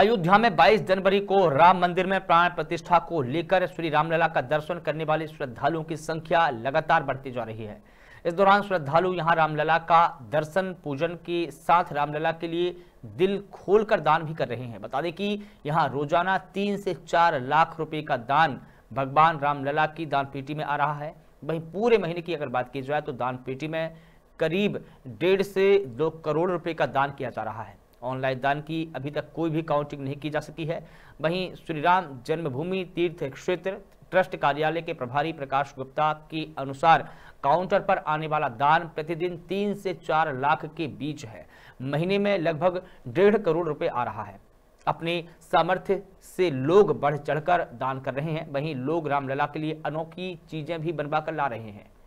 अयोध्या में 22 जनवरी को राम मंदिर में प्राण प्रतिष्ठा को लेकर श्री रामलला का दर्शन करने वाले श्रद्धालुओं की संख्या लगातार बढ़ती जा रही है इस दौरान श्रद्धालु यहां रामलला का दर्शन पूजन के साथ रामलला के लिए दिल खोलकर दान भी कर रहे हैं बता दें कि यहां रोजाना तीन से चार लाख रुपए का दान भगवान रामलला की दान पेटी में आ रहा है वहीं पूरे महीने की अगर बात की जाए तो दान पेटी में करीब डेढ़ से दो करोड़ रुपए का दान किया जा रहा है ऑनलाइन दान की अभी तक कोई भी काउंटिंग नहीं की जा सकी है वहीं श्रीराम जन्मभूमि तीर्थ क्षेत्र ट्रस्ट कार्यालय के प्रभारी प्रकाश गुप्ता के अनुसार काउंटर पर आने वाला दान प्रतिदिन तीन से चार लाख के बीच है महीने में लगभग डेढ़ करोड़ रुपए आ रहा है अपने सामर्थ्य से लोग बढ़ चढ़कर दान कर रहे हैं वहीं लोग रामलला के लिए अनोखी चीजें भी बनवा कर ला रहे हैं